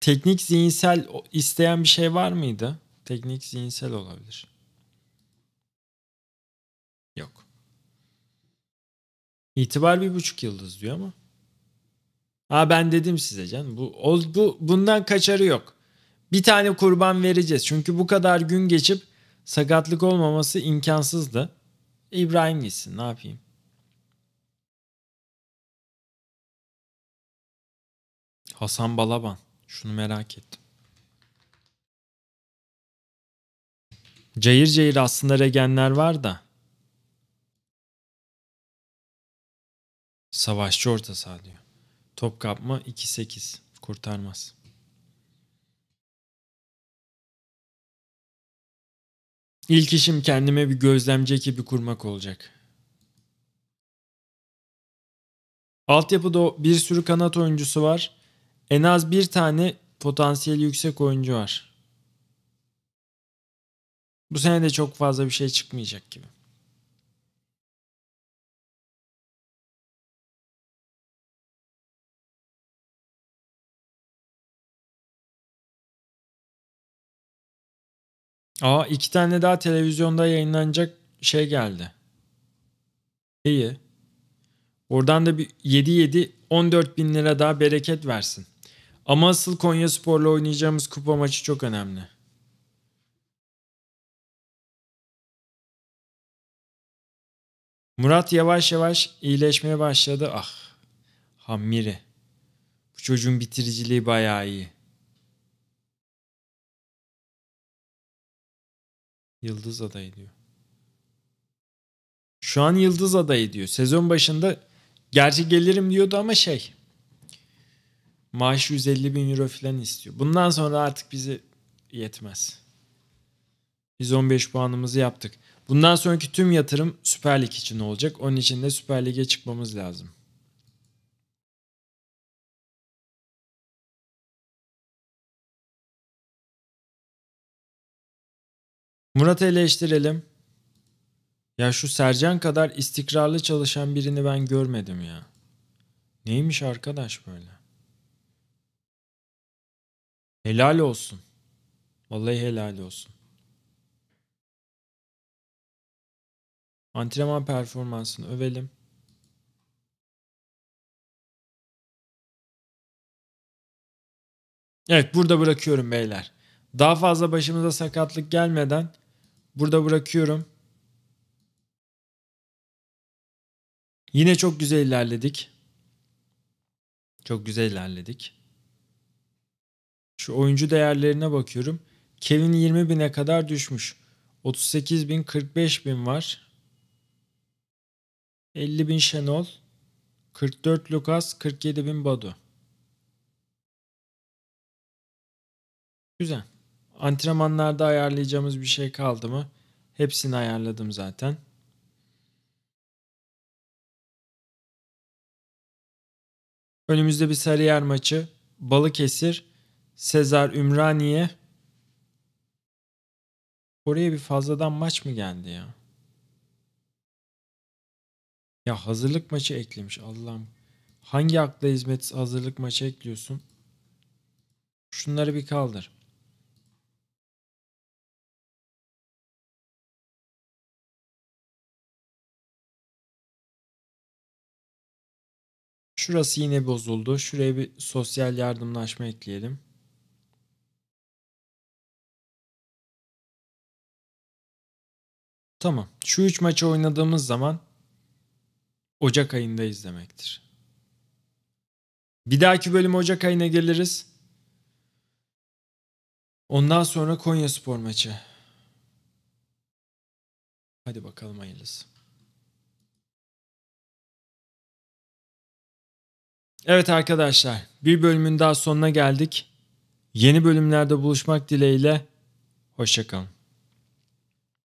Teknik zihinsel isteyen bir şey var mıydı? Teknik zihinsel olabilir. Yok. İtibar bir buçuk yıldız diyor ama. Aa ben dedim size can. Bu, o, bu bundan kaçarı yok. Bir tane kurban vereceğiz. Çünkü bu kadar gün geçip sakatlık olmaması imkansızdı. İbrahim gitsin ne yapayım. Hasan Balaban. Şunu merak ettim. Cayır cayır aslında regenler var da. Savaşçı orta saha diyor. Top kapma 2-8. Kurtarmaz. İlk işim kendime bir gözlemci ekibi kurmak olacak. Altyapıda bir sürü kanat oyuncusu var en az bir tane potansiyeli yüksek oyuncu var. Bu sene de çok fazla bir şey çıkmayacak gibi. Aa iki tane daha televizyonda yayınlanacak şey geldi. İyi. Oradan da bir 7-7 14 bin lira daha bereket versin. Ama asıl Konya Spor'la oynayacağımız kupa maçı çok önemli. Murat yavaş yavaş iyileşmeye başladı. Ah, Hamiri. Bu çocuğun bitiriciliği bayağı iyi. Yıldız adayı diyor. Şu an yıldız adayı diyor. Sezon başında gerçi gelirim diyordu ama şey Maaşı 150 bin euro falan istiyor. Bundan sonra artık bizi yetmez. Biz 15 puanımızı yaptık. Bundan sonraki tüm yatırım Süper Lig için olacak. Onun için de Süper Lig'e çıkmamız lazım. Murat'ı eleştirelim. Ya şu Sercan kadar istikrarlı çalışan birini ben görmedim ya. Neymiş arkadaş böyle? Helal olsun. Vallahi helal olsun. Antrenman performansını övelim. Evet burada bırakıyorum beyler. Daha fazla başımıza sakatlık gelmeden burada bırakıyorum. Yine çok güzel ilerledik. Çok güzel ilerledik. Şu oyuncu değerlerine bakıyorum. Kevin 20 bine kadar düşmüş. 38 bin 45 bin var. 50 bin Şenol. 44 Lucas 47 bin Badu. Güzel. Antrenmanlarda ayarlayacağımız bir şey kaldı mı? Hepsini ayarladım zaten. Önümüzde bir Sarıyer maçı. Balıkesir Sezar Ümraniye. Kore'ye bir fazladan maç mı geldi ya? Ya hazırlık maçı eklemiş Allah'ım. Hangi akla hizmet hazırlık maçı ekliyorsun? Şunları bir kaldır. Şurası yine bozuldu. Şuraya bir sosyal yardımlaşma ekleyelim. Tamam. Şu üç maçı oynadığımız zaman Ocak ayında izlemektir. Bir dahaki bölüm Ocak ayına geliriz. Ondan sonra Konya Spor maçı. Hadi bakalım hayırlısı. Evet arkadaşlar bir bölümün daha sonuna geldik. Yeni bölümlerde buluşmak dileğiyle. Hoşçakalın.